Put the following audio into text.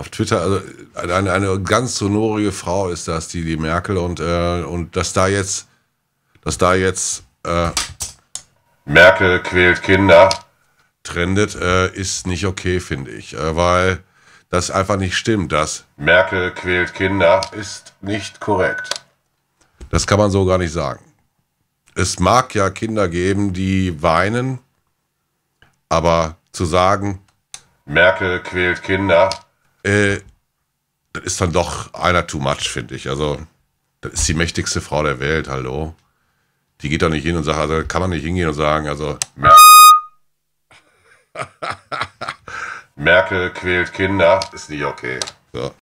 auf Twitter, also eine, eine ganz sonorige Frau ist das, die, die Merkel, und, äh, und dass da jetzt, dass da jetzt äh, Merkel quält Kinder trendet, äh, ist nicht okay, finde ich, äh, weil das einfach nicht stimmt, dass Merkel quält Kinder ist nicht korrekt. Das kann man so gar nicht sagen. Es mag ja Kinder geben, die weinen, aber zu sagen, Merkel quält Kinder äh, das ist dann doch einer too much, finde ich. Also, das ist die mächtigste Frau der Welt, hallo. Die geht doch nicht hin und sagt, also kann man nicht hingehen und sagen, also Mer Merkel quält Kinder, ist nicht okay. So.